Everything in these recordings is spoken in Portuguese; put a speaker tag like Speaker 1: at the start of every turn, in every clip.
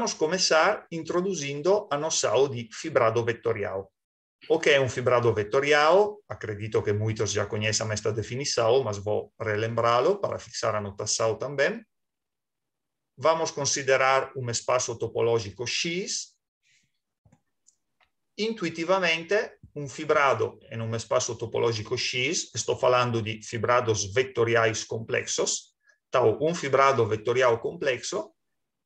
Speaker 1: vamos começar introduzindo a noção de fibrado vetorial. O que é um fibrado vetorial? Acredito que muitos já conheçam esta definição, mas vou relembrá-lo para fixar a notação também. Vamos considerar um espaço topológico X. Intuitivamente, um fibrado em um espaço topológico X, estou falando de fibrados vetoriais complexos, então um fibrado vetorial complexo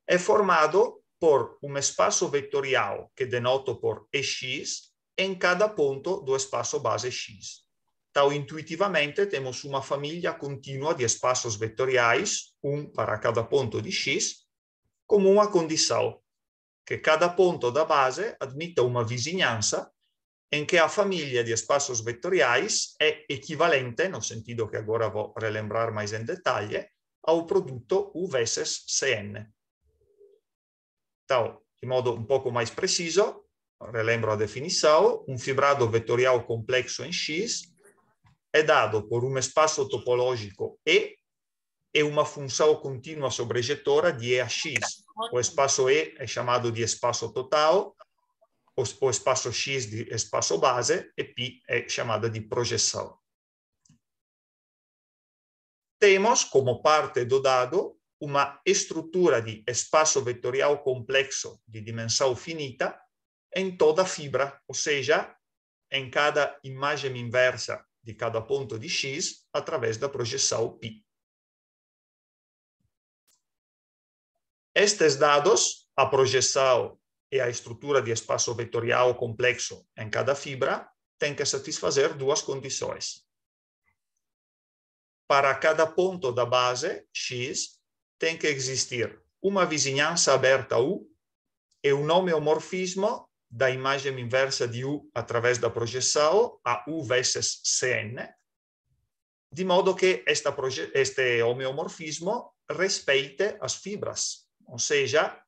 Speaker 1: é formado por un espacio vectorial que denoto por EX en cada punto do espacio base X. Tal intuitivamente temos una familia continua de espacios vectoriais, un para cada punto de X, como una condição que cada ponto da base admita una vizinhança em que a família de espaços vetoriais é equivalente, no sentido che agora vou relembrar mais em detalhe, ao produto U vezes Cn. Então, de modo um pouco mais preciso, relembro a definição, um fibrado vetorial complexo em X é dado por um espaço topológico E e uma função contínua sobrejetora de E a X. O espaço E é chamado de espaço total, o espaço X de espaço base e P é chamada de projeção. Temos como parte do dado uma estrutura de espaço vetorial complexo de dimensão finita em toda a fibra, ou seja, em cada imagem inversa de cada ponto de x através da projeção π. Estes dados, a projeção e a estrutura de espaço vetorial complexo em cada fibra, têm que satisfazer duas condições. Para cada ponto da base, x, tem que existir uma vizinhança aberta a U e um homeomorfismo da imagem inversa de U através da projeção a U vezes Cn, de modo que este homeomorfismo respeite as fibras, ou seja,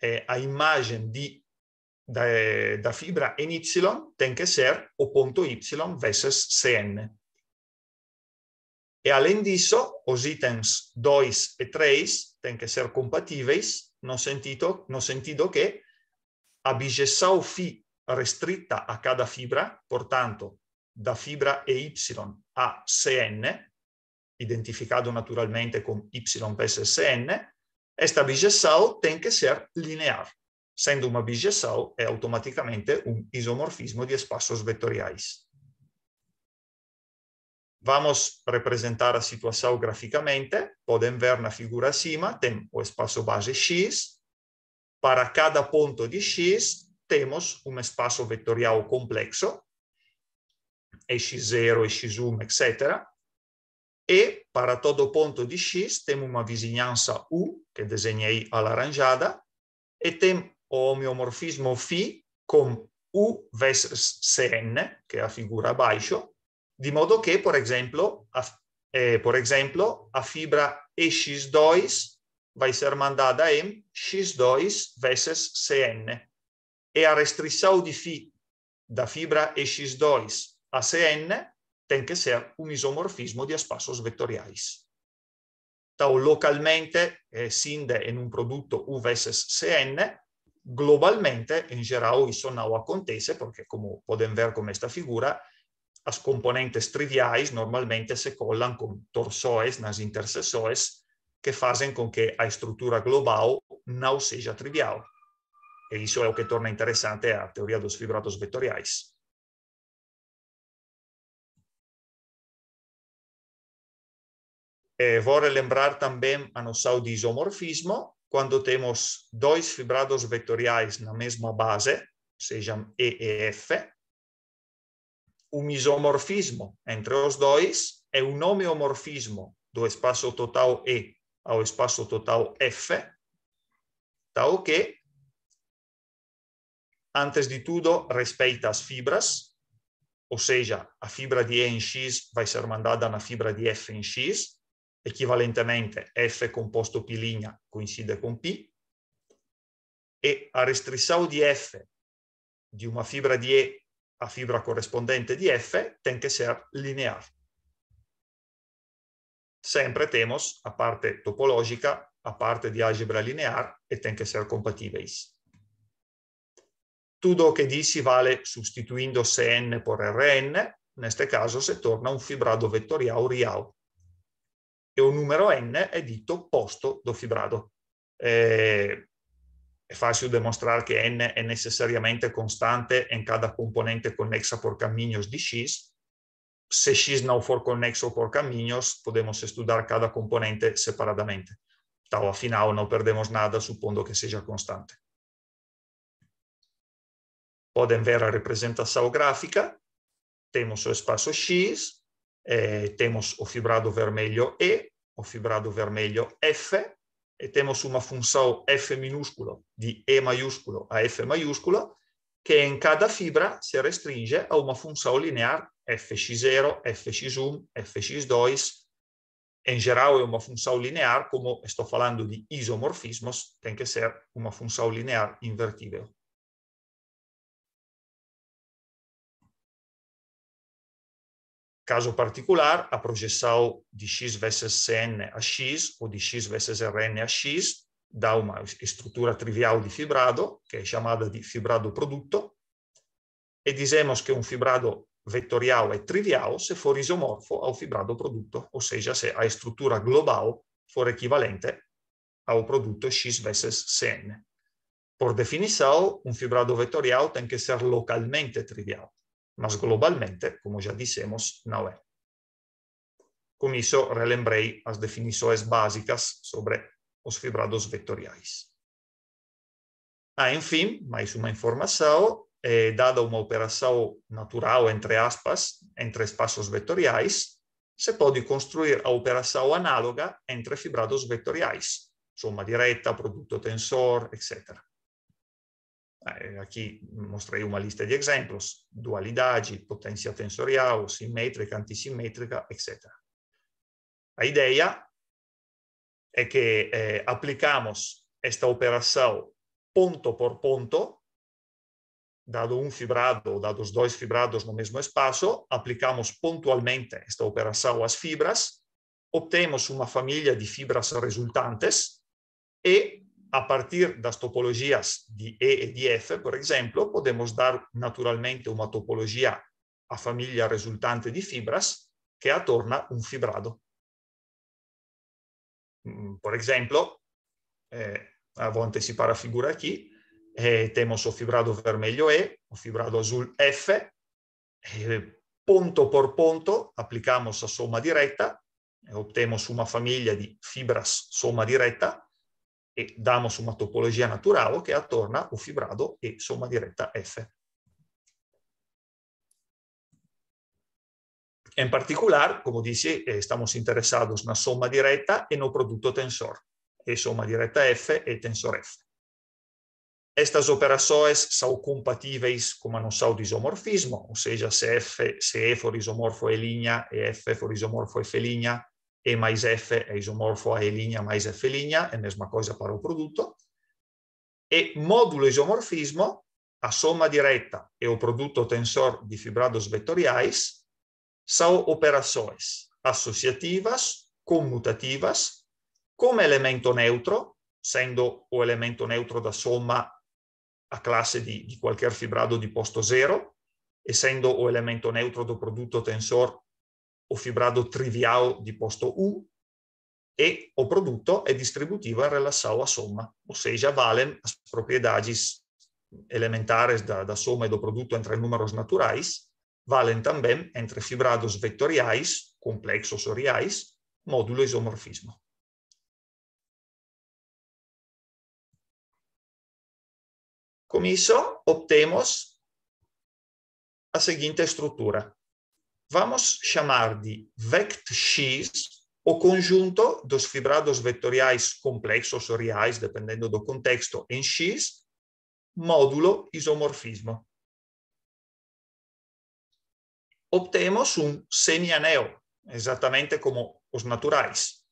Speaker 1: é, a imagem de, da, da fibra em Y tem que ser o ponto Y vezes Cn. E all'in disso, os items dois e treis, ten que ser compativeis, no sentito, no sentido che abigessau fi restritta a cada fibra, portanto da fibra EY a CN, identificato naturalmente con y YPSSN, esta bigessau ten che ser linear. Sendo una bigessau è automaticamente un isomorfismo di espassos vettoriais. Vamos representar a situação graficamente. Podem ver na figura acima, tem o espaço base x. Para cada ponto de x, temos um espaço vetorial complexo, x0, x1, etc. E para todo ponto de x, temos uma vizinhança U, que desenhei alaranjada, e tem o homeomorfismo φ com U vezes Cn, que é a figura abaixo, di modo che, per esempio, a, eh, per esempio, a fibra E6 vai ser mandata em X2 vezes CN. E a restrição di φ da fibra EX2 a CN tem que ser um isomorfismo di espaços vetoriais. Então, localmente, eh, sinde em um produto U vezes CN, globalmente, in geral, isso não acontece, porque, como podem ver com esta figura, as componentes triviais normalmente se colam com torsoes nas intercessões que fazem com que a estrutura global não seja trivial. E isso é o que torna interessante a teoria dos fibrados vetoriais. E vou relembrar também a noção de isomorfismo, quando temos dois fibrados vetoriais na mesma base, sejam E e F, un isomorfismo entre os dois é un homeomorfismo do espaço total E ao espaço total F, tal que, antes de tudo, respeita as fibras, ou seja, a fibra de E em X vai ser mandada na fibra de F em X, equivalentemente F composto π' coincide com P, e a restrição de F de uma fibra de E a fibra corrispondente di F, tem che essere lineare. Sempre Temos, a parte topologica, a parte di algebra lineare e tem che ser compativeis. Tudo che dissi vale sostituendo se n por rn, in questo caso se torna un fibrado vettoriale riau. E un numero n è detto posto do fibrado. Eh, è facile dimostrare che n è necessariamente costante in cada componente conexa por caminhos de x. Se x não for conexo por caminhos, podemos estudar cada componente separadamente. Então, afinal, não perdemos nada, supondo que seja constante. Podem ver a representação gráfica. Temos o espaço x, eh, temos o fibrado vermelho E, o fibrado vermelho F, temos uma função f minúsculo, de e maiúsculo a f maiúscula, que em cada fibra se restringe a uma função linear fx0, fx1, fx2. Em geral, é uma função linear, como estou falando de isomorfismos, tem que ser uma função linear invertível. Caso particolare, a processao di X versus SN a X o di X versus RN a X, da una struttura trivial di fibrado, che è chiamata di fibrado prodotto, e dizemos che un fibrado vettoriale è trivial se for isomorfo un fibrado prodotto, ossia se ha struttura globale for equivalente a un prodotto X vezes SN. Per definizione, un fibrado vettoriale tem que ser localmente trivial. mas globalmente, como já dissemos, não é. Com isso, relembrei as definições básicas sobre os fibrados vetoriais. Ah, enfim, mais uma informação. É dada uma operação natural, entre aspas, entre espaços vetoriais, se pode construir a operação análoga entre fibrados vetoriais, soma direta, produto tensor, etc. Eh, aqui mostrei uma lista de exemplos, dualidade, potência tensorial, simétrica, antissimétrica, etc. A ideia é que eh, aplicamos esta operação ponto por ponto, dado um fibrado ou dados dois fibrados no mesmo espaço, aplicamos pontualmente esta operação às fibras, obtemos uma família de fibras resultantes e a partire da topologias di E e di F, per esempio, possiamo dar naturalmente una topologia a famiglia risultante di fibras che attorna un um fibrado. Mm, por exemplo, eh, vou antecipar la figura qui, eh, temos o fibrado vermelho E, o fibrado azul F, eh, ponto por ponto aplicamos a soma direta, eh, obtemos una famiglia di fibras somma diretta, e damo su una topologia naturale che attorna un fibrado e somma diretta F. In particolare, come dice, estamos eh, interessati a una somma diretta e no prodotto tensor. E somma diretta F e tensor F. Estas operações sono compatibili con a noção de isomorfismo, se F, se E forisomorfo è E' e F forisomorfo è F' E mais F è isomorfo a E' linea mais F', linea, è la mesma cosa per il prodotto. E modulo isomorfismo, a somma diretta e o prodotto tensor di fibrados vettoriais são operações associativas, commutativas, come elemento neutro, sendo o elemento neutro da somma a classe di, di qualche fibrato di posto zero, essendo o elemento neutro do prodotto tensor o fibrado trivial de posto U e o produto é distributivo em relação à soma, ou seja, valem as propriedades elementares da, da soma e do produto entre números naturais, valem também entre fibrados vetoriais, complexos ou reais, módulo e isomorfismo. Com isso, obtemos a seguinte estrutura vamos chamar de vect x o conjunto dos fibrados vetoriais complexos ou reais, dependendo do contexto, em x, módulo isomorfismo. Obtemos um semianel, exatamente como os naturais.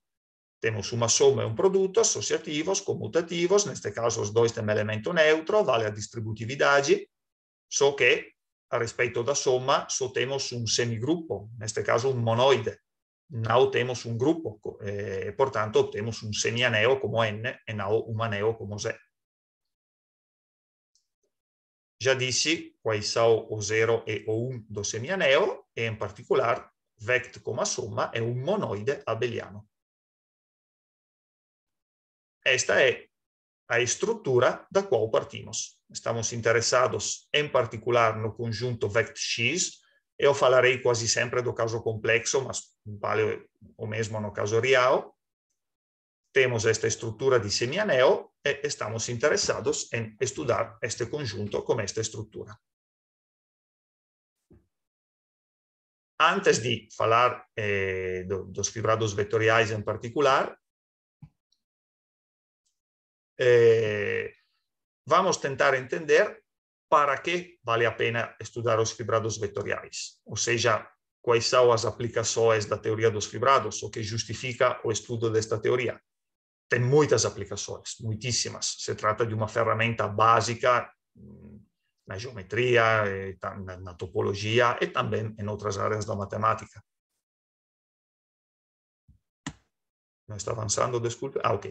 Speaker 1: Temos uma soma e um produto associativos, comutativos, neste caso os dois têm elemento neutro, vale a distributividade, só que rispetto da somma, sotemos un semigruppo, in questo caso un monoide. Now temos un gruppo, e, eh, portanto, obtemos un semianeo come N e now un aneo como Z. Già disse quais são o 0 e o 1 do semianeo e, in particolare, vect come somma è un monoide abeliano. Questa è la struttura da qual partimos. estamos interessados em particular no conjunto VECT-X. Eu falarei quase sempre do caso complexo, mas vale o mesmo no caso real. Temos esta estrutura de semianel e estamos interessados em estudar este conjunto como esta estrutura. Antes de falar eh, dos fibrados vetoriais em particular, eh, vamos tentar entender para que vale a pena estudar os fibrados vetoriais, ou seja, quais são as aplicações da teoria dos fibrados, o que justifica o estudo desta teoria. Tem muitas aplicações, muitíssimas. Se trata de uma ferramenta básica hum, na geometria, na topologia e também em outras áreas da matemática. Não está avançando, desculpe. Ah, ok.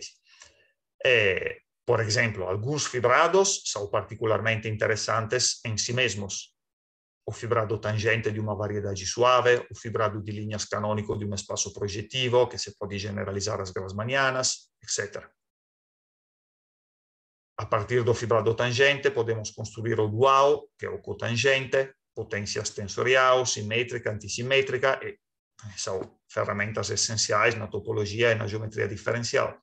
Speaker 1: É, por exemplo alguns fibrados são particularmente interessantes em si mesmos O fibrado tangente de uma variedade suave, o fibrado de linhas canônico de um espaço projetivo que se pode generalizar às grassmannianas, etc. A partir do fibrado tangente, podemos construir o dual, que é o cotangente, potência tensorial, simétrica, antissimétrica, e são ferramentas essenciais na topologia e na geometria diferencial.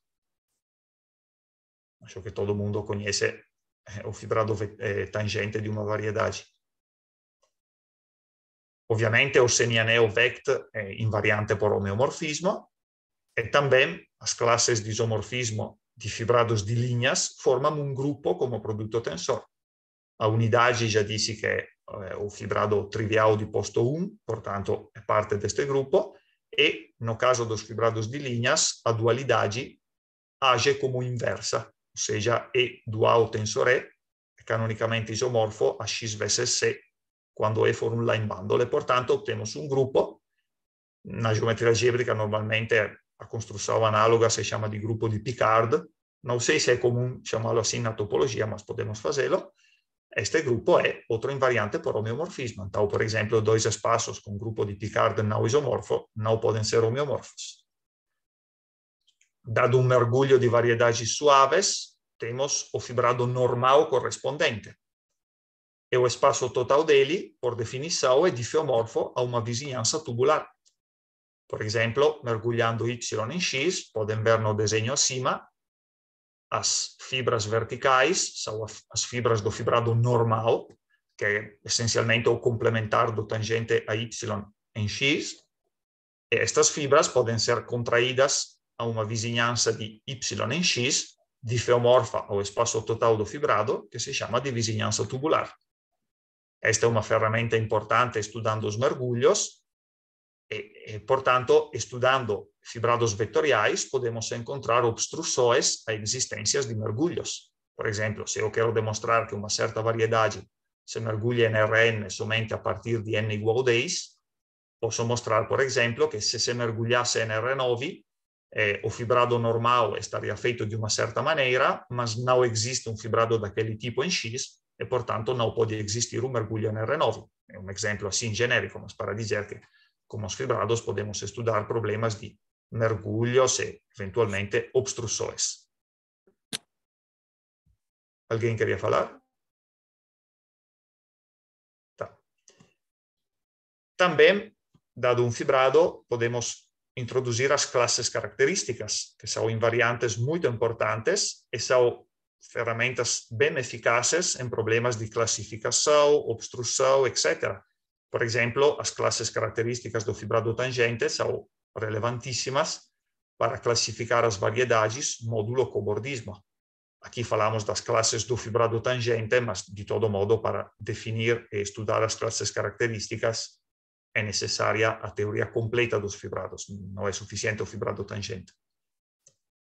Speaker 1: Acho que todo mundo conhece eh, o fibrado eh, tangente de uma variedade. Ovviamente o semianeo VECT è invariante per omeomorfismo e também as classes di isomorfismo di fibrados di linhas formam un gruppo come prodotto tensor. A unidade já disse che è eh, o fibrado trivial di posto 1, portanto è parte deste gruppo, e no caso dos fibrados di linhas, a dualidade age come inversa seja E dual tensor E, è canonicamente isomorfo a X versus E quando E formula in bandole. Portanto, su un gruppo, una geometria algebrica normalmente a costruzione analoga si chiama di gruppo di Picard, non so se è comune chiamarlo lo assim na topologia, ma podemos farlo, questo gruppo è é invariante per homeomorfismo. Então, por exemplo, dois espaços com grupo de Picard não isomorfo não podem essere homeomorfos. dado um mergulho de variedades suaves, temos o fibrado normal correspondente. E é o espaço total dele, por definição, é difeomorfo a uma vizinhança tubular. Por exemplo, mergulhando y em x, podem ver no desenho acima, as fibras verticais são as fibras do fibrado normal, que é essencialmente o complementar do tangente a y em x. E estas fibras podem ser contraídas a uma vizinhança de Y em X, difeomorfa ao espaço total do fibrado, que se chama de vizinhança tubular. Esta é uma ferramenta importante estudando os mergulhos, e, e portanto, estudando fibrados vetoriais, podemos encontrar obstruções a existências de mergulhos. Por exemplo, se eu quero demonstrar que uma certa variedade se mergulha em RN somente a partir de N igual a 10, posso mostrar, por exemplo, que se se mergulhasse em R9, eh, o fibrado normal estaria feito de uma certa maneira, mas não existe um fibrado daquele tipo em X, e portanto não pode existir um mergulho no R9. É um exemplo assim genérico, mas para dizer que com os fibrados podemos estudar problemas de mergulhos e eventualmente obstruções. Alguém queria falar? Tá. Também, dado um fibrado, podemos introduzir as classes características, que são invariantes muito importantes e são ferramentas bem eficazes em problemas de classificação, obstrução, etc. Por exemplo, as classes características do fibrado tangente são relevantíssimas para classificar as variedades módulo cobordismo. Aqui falamos das classes do fibrado tangente, mas de todo modo para definir e estudar as classes características é necessária a teoria completa dos fibrados, não é suficiente o fibrado tangente,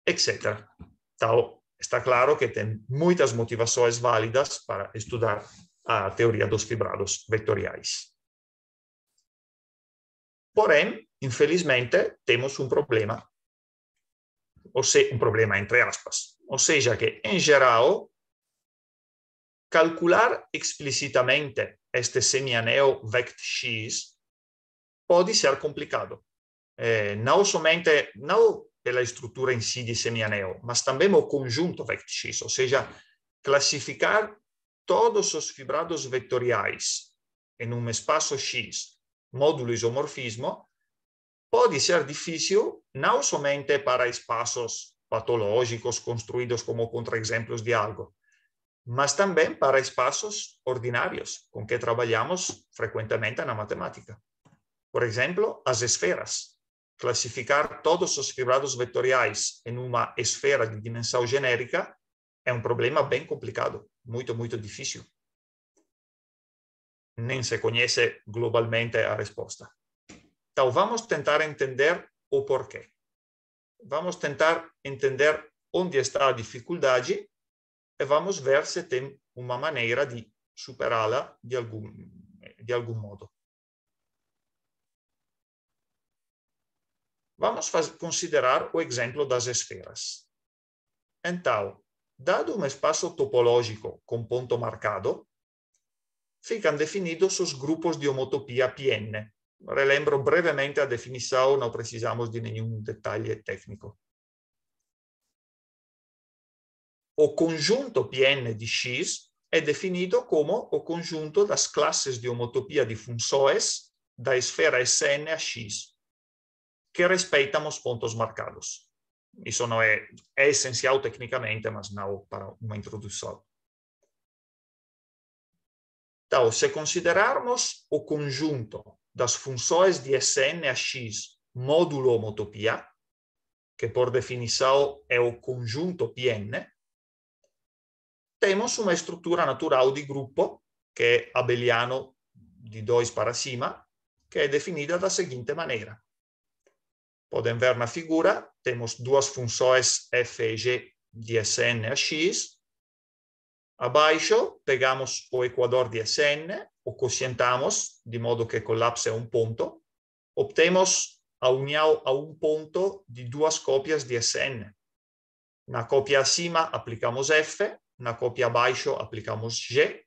Speaker 1: etc. Então, está claro que tem muitas motivações válidas para estudar a teoria dos fibrados vetoriais. Porém, infelizmente, temos um problema, ou se, um problema entre aspas, ou seja, que, em geral, calcular explicitamente este semianeo vect x pode ser complicado. É, eh, não somente, não pela estrutura em si de semianeo, mas também o conjunto X, ou seja, classificar todos os fibrados vetoriais em um espaço X, módulo isomorfismo, pode ser difícil não somente para espaços patológicos construídos como contra-exemplos de algo, mas também para espaços ordinários, com que trabalhamos frequentemente na matemática. Por exemplo, as esferas. Classificar todos os fibrados vetoriais em uma esfera de dimensão genérica é um problema bem complicado, muito, muito difícil. Nem se conhece globalmente a resposta. Então, vamos tentar entender o porquê. Vamos tentar entender onde está a dificuldade e vamos ver se tem uma maneira de superá-la de algum, de algum modo. Vamos considerar o exemplo das esferas. Então, dado um espaço topológico com ponto marcado, ficam definidos os grupos de homotopia PN. Relembro brevemente a definição, não precisamos de nenhum detalhe técnico. O conjunto PN de X é definido como o conjunto das classes de homotopia de funções da esfera SN a X, que respeitam os pontos marcados. Isso não é, é essencial tecnicamente, mas não para uma introdução. Então, se considerarmos o conjunto das funções de Sn a x módulo homotopia, que por definição é o conjunto Pn, temos uma estrutura natural de grupo, que é abeliano de 2 para cima, que é definida da seguinte maneira podem ver na figura, temos duas funções f e g de Sn a x. Abaixo, pegamos o equador de Sn, o quocientamos, de modo que colapse um ponto. Obtemos a união a um ponto de duas cópias de Sn. Na cópia acima, aplicamos f, na cópia abaixo, aplicamos g.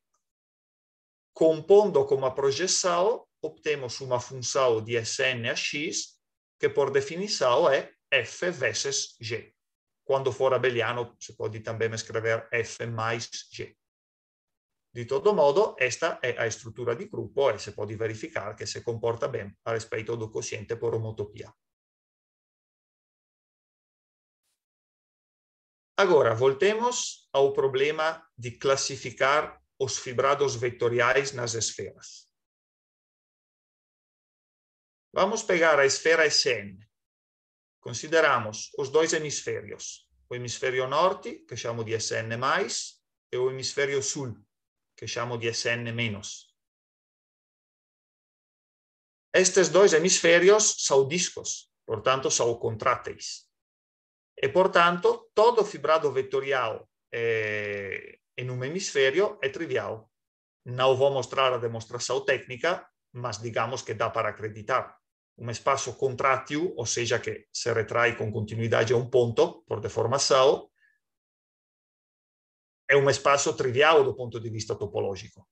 Speaker 1: Compondo com a projeção, obtemos uma função de Sn a x que por definição é F vezes G. Quando for abeliano, se pode também escrever F mais G. De todo modo, esta é a estrutura de grupo e se pode verificar que se comporta bem a respeito do quociente por homotopia. Agora, voltemos ao problema de classificar os fibrados vetoriais nas esferas. Vamos pegar a esfera SN. Consideramos os dois hemisférios, o hemisfério norte, que chamo de SN+, e o hemisfério sul, que chamo de SN-. Estes dois hemisférios são discos, portanto, são contráteis. E, portanto, todo fibrado vetorial em eh, um hemisfério é trivial. Não vou mostrar a demonstração técnica, mas digamos que dá para acreditar um espaço contrátil, ou seja, que se retrai com continuidade a um ponto por deformação, é um espaço trivial do ponto de vista topológico.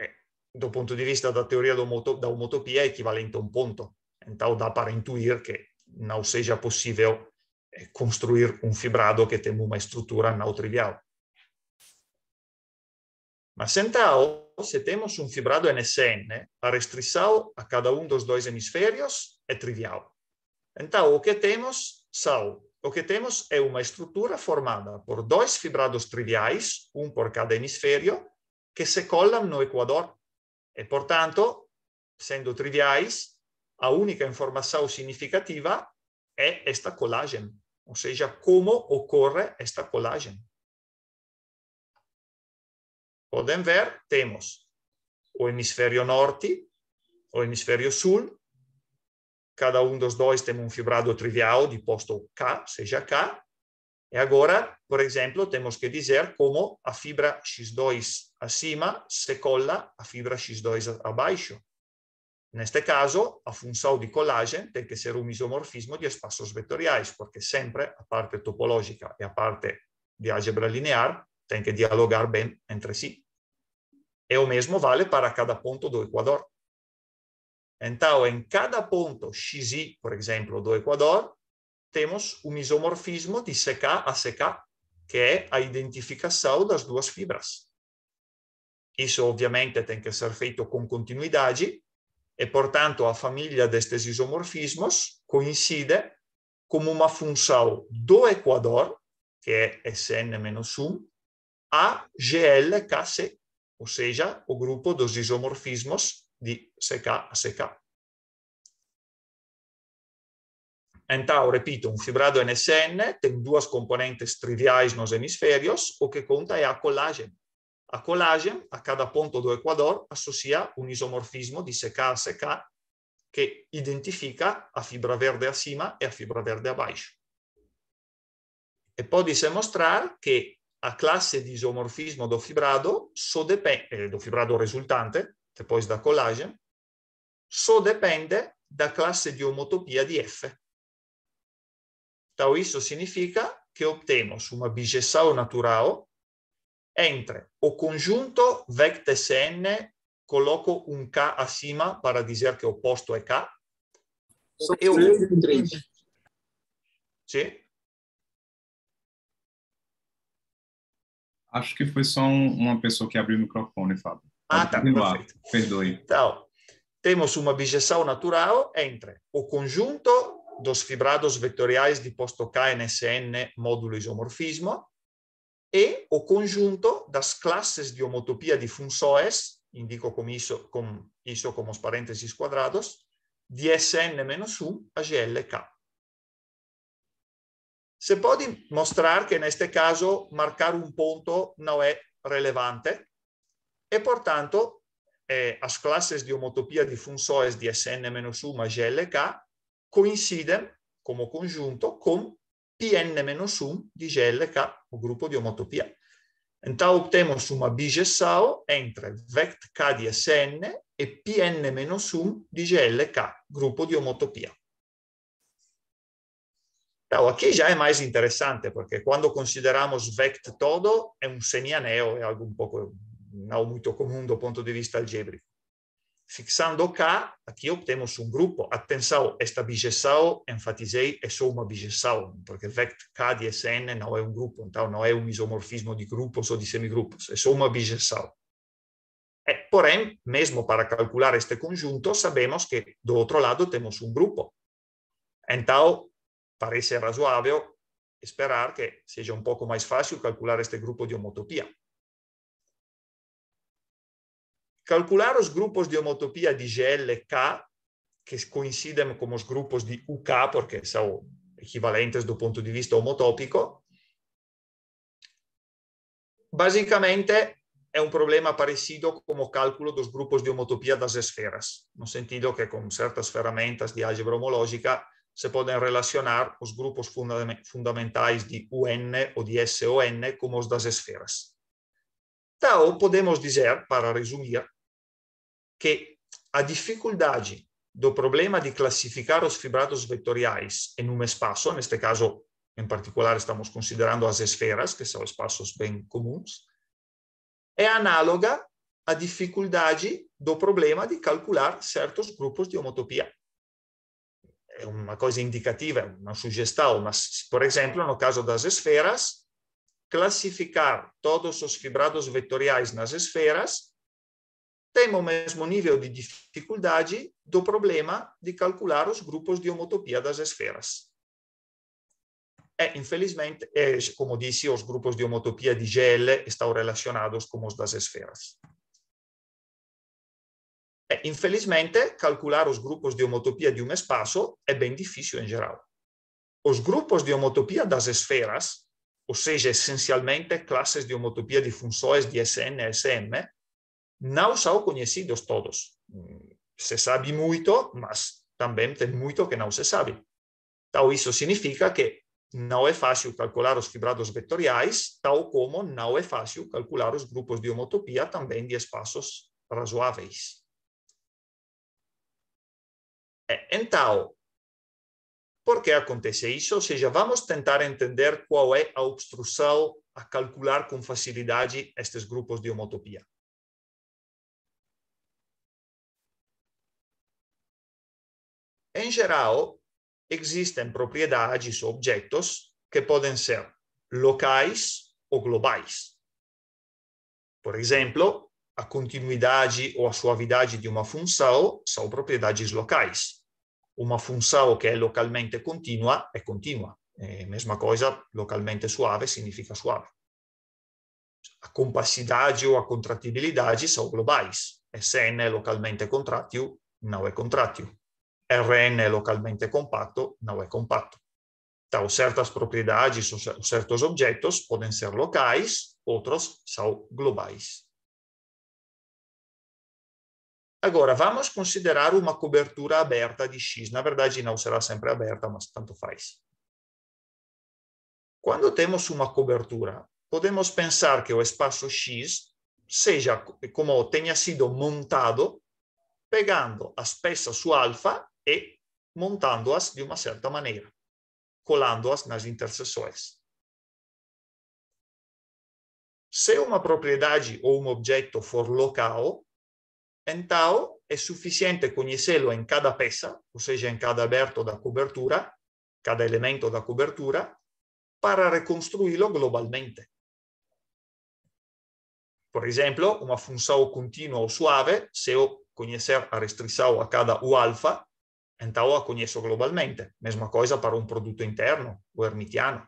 Speaker 1: É, do ponto de vista da teoria da homotopia, é equivalente a um ponto. Então dá para intuir que não seja possível eh, construir um fibrado que tem uma estrutura não trivial. Mas então, se temos um fibrado NSN, eh, a restrição a cada um dos dois hemisférios é trivial. Então, o que temos são o que temos é uma estrutura formada por dois fibrados triviais, um por cada hemisfério, que se colam no equador. E, portanto, sendo triviais, a única informação significativa é esta colagem, ou seja, como ocorre esta colagem podem ver, temos o hemisfério norte, o hemisfério sul, cada um dos dois tem um fibrado trivial de posto K, seja K, e agora, por exemplo, temos que dizer como a fibra X2 acima se cola a fibra X2 abaixo. Neste caso, a função de colagem tem que ser um isomorfismo de espaços vetoriais, porque sempre a parte topológica e a parte de álgebra linear tem que dialogar bem entre si. E é o mesmo vale para cada ponto do Equador. Então, em cada ponto XI, por exemplo, do Equador, temos um isomorfismo de CK a CK, que é a identificação das duas fibras. Isso, obviamente, tem que ser feito com continuidade, e, portanto, a família destes isomorfismos coincide com uma função do Equador, que é Sn-1, AGLKC, ou seja, o grupo dos isomorfismos de CK a CK. Então, repito, un fibrado NSN tem duas componentes triviais nos hemisférios, o che conta è a collagen. A collagen, a cada ponto do Equador, associa un isomorfismo di CK a CK, che identifica a fibra verde acima e a fibra verde abaixo. E pode-se mostrar que a classe di isomorfismo dofibrado, eh, depende, eh, dofibrado risultante, che poi da collagene, dipende da classe di omotopia di F. Tau isso significa che ottengo su una bigessao naturao entre o congiunto vect SN coloco un K acima para dizer che opposto è K. So, e o... Sì? Acho que foi só um, uma pessoa que abriu o microfone, Fábio. Ah, Pode ah, tá. Continuar. Perfeito. Perdoe. Então, temos uma bijeção natural entre o conjunto dos fibrados vetoriais de posto KNSN módulo isomorfismo e o conjunto das classes de homotopia de funções, indico com isso, com isso como os parênteses quadrados, de Sn-1 a GLK. Se può dimostrare che in questo caso marcare un punto non è rilevante e pertanto eh, as classes di omotopia di funsoes di sn 1 ma GLK coincide come congiunto con Pn-1 di GLK, o gruppo di omotopia. Então obtemos uma bigessal entre VECT-K di SN e Pn-1 di GLK, gruppo di omotopia. Então, aqui já é mais interessante, porque quando consideramos vect todo, é um semianel, é algo um pouco não muito comum do ponto de vista algébrico. Fixando K, aqui obtemos um grupo. Atenção, esta bijeção, enfatizei, é só uma bijeção, porque vect K de SN não é um grupo, então não é um isomorfismo de grupos ou de semigrupos, é só uma bijeção. porém, mesmo para calcular este conjunto, sabemos que do outro lado temos um grupo. Então, parece razoável esperar che sia un poco mais fácil calcular este grupo de homotopia. Calcular os grupos di homotopia de GLK, che coincidono con os grupos di UK, perché sono equivalenti dal punto di vista omotopico, basicamente è un problema parecido com calcolo cálculo dos grupos de homotopia das esferas, no sentido che con certe sferamentas di algebra omologica se podem relacionar os grupos fundamentais de UN ou de SON como os das esferas. Então, podemos dizer, para resumir, que a dificuldade do problema de classificar os fibrados vetoriais em um espaço, neste caso, em particular, estamos considerando as esferas, que são espaços bem comuns, é análoga à dificuldade do problema de calcular certos grupos de homotopia é uma coisa indicativa, é uma sugestão, mas, por exemplo, no caso das esferas, classificar todos os fibrados vetoriais nas esferas tem o mesmo nível de dificuldade do problema de calcular os grupos de homotopia das esferas. É, infelizmente, é, como disse, os grupos de homotopia de GL estão relacionados com os das esferas. Eh, infelizmente, calcular os grupos de homotopia de um espaço é bem difícil em geral. Os grupos de homotopia das esferas, ou seja, essencialmente classes de homotopia de funções de SN e SM, não são conhecidos todos. Hum, se sabe muito, mas também tem muito que não se sabe. Então, isso significa que não é fácil calcular os fibrados vetoriais, tal como não é fácil calcular os grupos de homotopia também de espaços razoáveis. É, então, por que acontece isso? Ou seja, vamos tentar entender qual é a obstrução a calcular com facilidade estes grupos de homotopia. Em geral, existem propriedades ou objetos que podem ser locais ou globais. Por exemplo, a continuidade ou a suavidade de uma função são propriedades locais. una função che è localmente contínua è contínua. É mesma coisa, localmente suave significa suave. A compacidade ou a contratibilidade sono globais. SN è localmente contrátil, non è contrátil. RN è localmente compacto, non è compacto. Então, certas propriedades ou certi oggetti possono essere locais, altri sono globais. Agora, vamos considerar uma cobertura aberta de X. Na verdade, não será sempre aberta, mas tanto faz. Quando temos uma cobertura, podemos pensar que o espaço X seja como tenha sido montado, pegando as peças su alfa e montando-as de uma certa maneira, colando-as nas interseções. Se uma propriedade ou um objeto for local, então, é suficiente conhecê-lo em cada peça, ou seja, em cada aberto da cobertura, cada elemento da cobertura, para reconstruí-lo globalmente. Por exemplo, uma função contínua ou suave, se eu conhecer a restrição a cada U alfa, então a conheço globalmente. Mesma coisa para um produto interno, o hermitiano.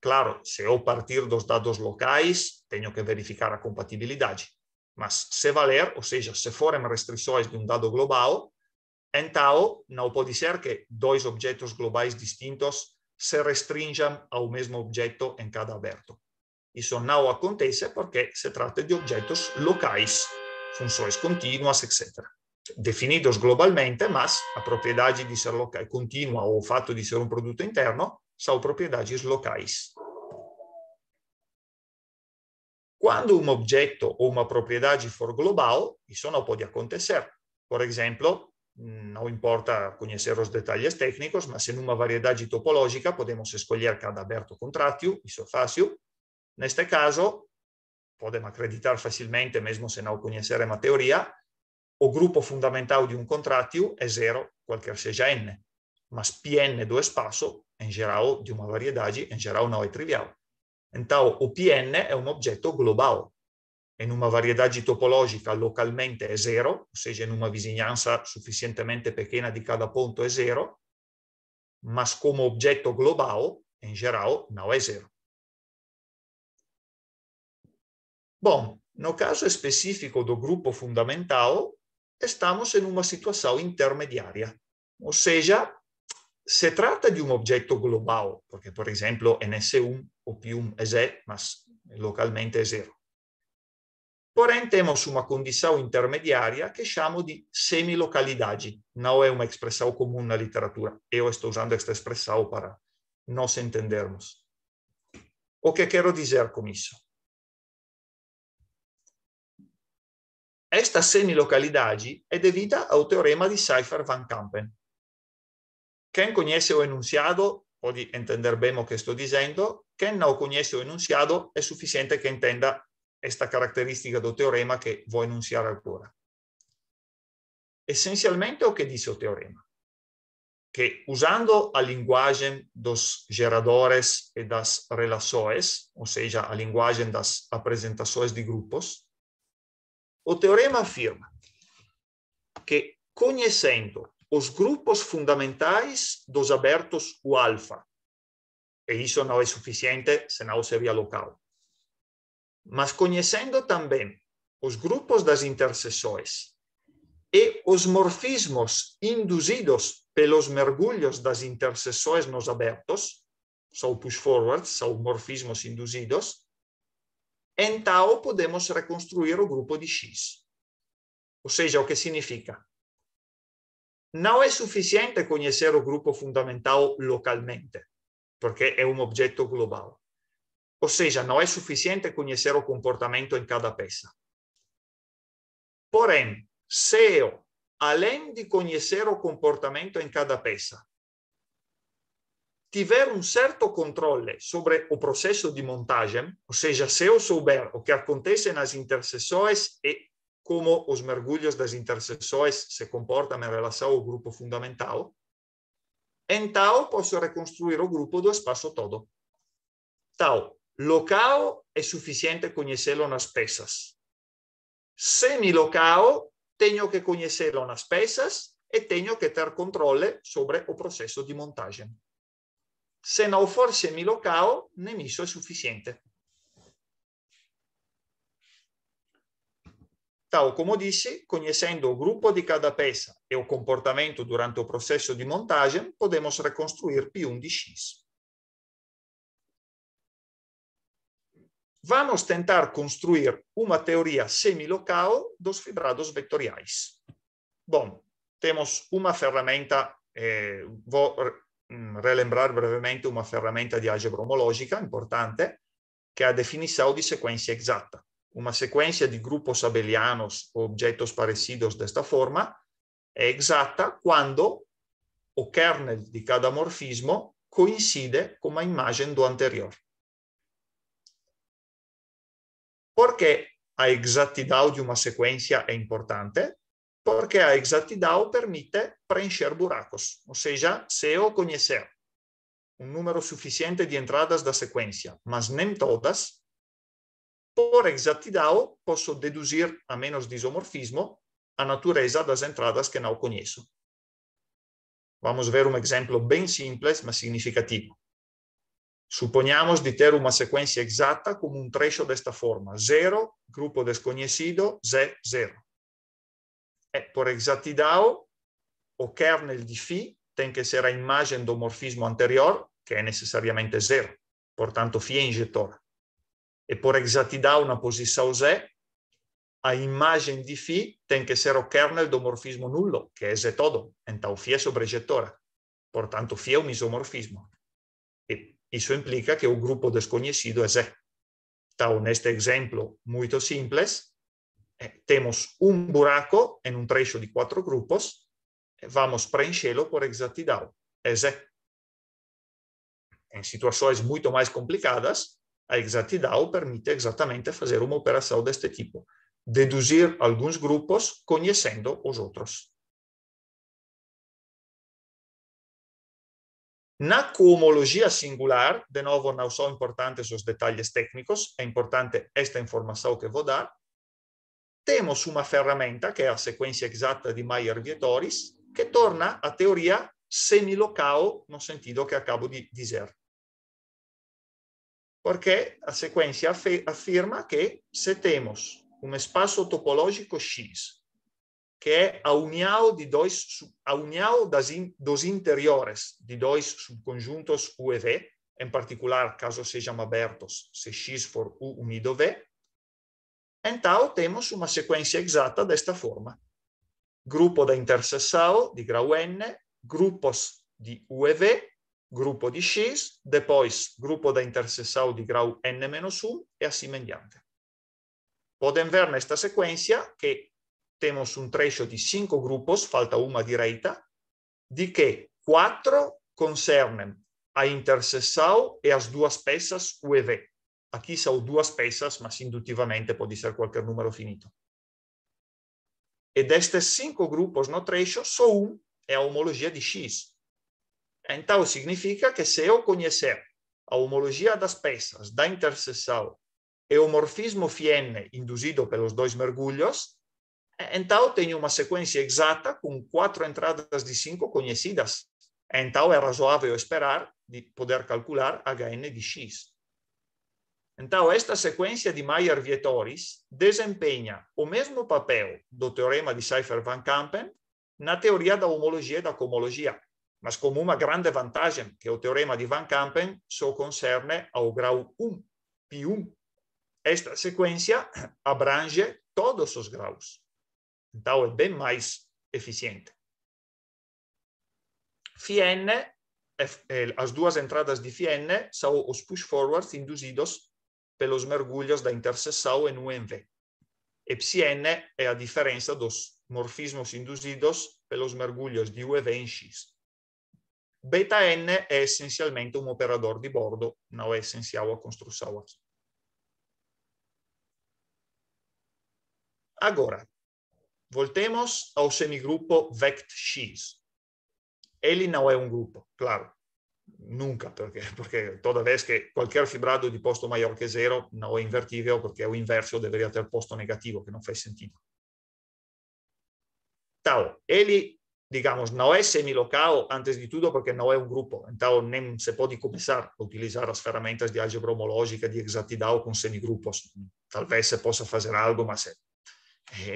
Speaker 1: Claro, se eu partir dos dados locais, tenho que verificar a compatibilidade. Mas se valer, ou seja, se forem restrições de um dado global, então não pode ser que dois objetos globais distintos se restringam ao mesmo objeto em cada aberto. Isso não acontece porque se trata de objetos locais, funções contínuas, etc. Definidos globalmente, mas a propriedade de ser local contínua ou o fato de ser um produto interno são propriedades locais. Quando um objeto ou uma propriedade for global, isso não pode acontecer. Por exemplo, não importa conhecer os detalhes técnicos, mas em uma variedade topológica podemos escolher cada aberto contrátil, isso é fácil. Neste caso, podemos acreditar facilmente, mesmo se não conhecerem a teoria, o grupo fundamental de um contrátil é zero, qualquer seja n, mas Pn do espaço, em geral, de uma variedade, em geral não é trivial. Então, o PN é um objeto global, una varietà di topológica localmente è zero, ou seja, una vizinhança sufficientemente pequena di cada punto è zero, mas come oggetto global, in geral, non è zero. Bom, nel caso específico do gruppo fondamentale, estamos in una situazione intermediaria, ou seja, se tratta di un oggetto global, perché per esempio NS1 opium es E, mas localmente es ero. Porém, temos uma condição intermediaria che chiamo di semilocalidade. Não è uma expressão comum na literatura. Eu estou usando esta expressão para nos entendermos. O que quero dizer com isso? Esta semilocalidade é devida ao teorema de Seifer-Van Kampen. Quem conhece o enunciado o di entender bene che sto dicendo, che non conosce o enunciato è sufficiente che intenda questa caratteristica do teorema che vuoi enunciare ancora. Essenzialmente o che dice il teorema? Che usando a linguagem dos geradores e das relações, ou seja, a linguagem das apresentações di grupos, il teorema afferma che conoscendo os grupos fundamentais dos abertos o alfa. E isso não é suficiente, senão seria local. Mas conhecendo também os grupos das interseções e os morfismos induzidos pelos mergulhos das interseções nos abertos, são push forwards, são morfismos induzidos, então podemos reconstruir o grupo de X. Ou seja, o que significa? Não é suficiente conhecer o grupo fundamental localmente, porque é um objeto global. Ou seja, não é suficiente conhecer o comportamento em cada peça. Porém, se eu, além de conhecer o comportamento em cada peça, tiver um certo controle sobre o processo de montagem, ou seja, se eu souber o que acontece nas interseções e como os mergulhos das interseções se comportam em relação ao grupo fundamental. Então, posso reconstruir o grupo do espaço todo. Tal, local é suficiente conhecê-lo nas peças. Semilocal, tenho que conhecê-lo nas peças e tenho que ter controle sobre o processo de montagem. Se não for semilocal, nem isso é suficiente. Tal como disse, conhecendo o grupo de cada peça e o comportamento durante o processo de montagem, podemos reconstruir P1 de X. Vamos tentar construir uma teoria semilocal dos fibrados vetoriais. Bom, temos uma ferramenta, eh, vou mm, relembrar brevemente uma ferramenta di algebra homológica importante, que é a definição de sequência exata uma sequência de grupos abelianos ou objetos parecidos desta forma é exata quando o kernel de cada morfismo coincide com a imagem do anterior. Porque a exatidão de uma sequência é importante? Porque a exatidão permite preencher buracos, ou seja, se eu conhecer um número suficiente de entradas da sequência, mas nem todas, por exactidão posso deduzir a menos de isomorfismo a natureza das entradas que não conheço. Vamos ver um exemplo bem simples, mas significativo. Suponhamos de ter uma sequência exata com um trecho desta forma: 0, grupo desconhecido, Z, 0. E por exatidão, o kernel di φ tem que ser a imagem do morfismo anterior, que é necessariamente zero. Portanto, φ é injetora. E por exatidão na posição Z, a imagem de φ tem que ser o kernel do morfismo nulo, que é Z todo. Então, φ é sobrejetora. Portanto, φ é um isomorfismo. E isso implica que o grupo desconhecido é Z. Então, neste exemplo muito simples, eh, temos um buraco em um trecho de quatro grupos, vamos preenchê-lo por exatidão. É Z. Em situações muito mais complicadas, a exatidão permite exatamente fazer uma operação deste tipo, deduzir alguns grupos conhecendo os outros. Na cohomologia singular, de novo, não são importantes os detalhes técnicos, é importante esta informação que vou dar. Temos uma ferramenta, que é a sequência exata de Maier-Vietoris, que torna a teoria semilocal no sentido que acabo de dizer. Porque a sequência afirma que se temos um espaço topológico X, que é a união, de dois, a união das, dos interiores de dois subconjuntos U e V, em particular, caso sejam abertos, se X for U unido V, então temos uma sequência exata desta forma. Grupo da interseção de grau N, grupos de U e V, gruppo di scis, depois gruppo da interseção di grau n-1 e assim mediante. Podem ver nesta sequenza che temos un trecho di 5 gruppi, falta una direita, de que 4 concernem a interseção e as duas peças UEV. Aqui são duas peças, mas indutivamente pode essere qualche numero finito. E destes 5 gruppi no trecho, só um è a omologia di X, Então, significa que se eu conhecer a homologia das peças da interseção e o morfismo f_n induzido pelos dois mergulhos, então tenho uma sequência exata com quatro entradas de cinco conhecidas. Então é razoável esperar de poder calcular hn de x. Então, esta sequência de Mayer-Vietoris desempenha o mesmo papel do teorema de Seifer-Van Kampen na teoria da homologia e da cohomologia mas como uma grande vantagem, que é o teorema de Van Kampen só concerne ao grau 1, π1. Esta sequência abrange todos os graus, então é bem mais eficiente. Φn, é, é, as duas entradas de Φn são os push-forwards induzidos pelos mergulhos da interseção em UMV. E Ψn é a diferença dos morfismos induzidos pelos mergulhos de UV em X. Beta N è essenzialmente un operador di bordo, non è essenziale a construção aqui. Agora, voltemos al semigruppo VECT-X. Ele non è un um gruppo, claro, nunca, perché, perché toda vez che qualquer fibrado di posto maior che zero non è invertibile, perché o inverso deve essere posto negativo, che non fa sentido. Tau, ele digamos, é semi semilocal antes de tudo porque não é um grupo. Então, nem se pode começar a utilizar as ferramentas de álgebra homológica de exatidão com semigrupos. Talvez se possa fazer algo, mas é,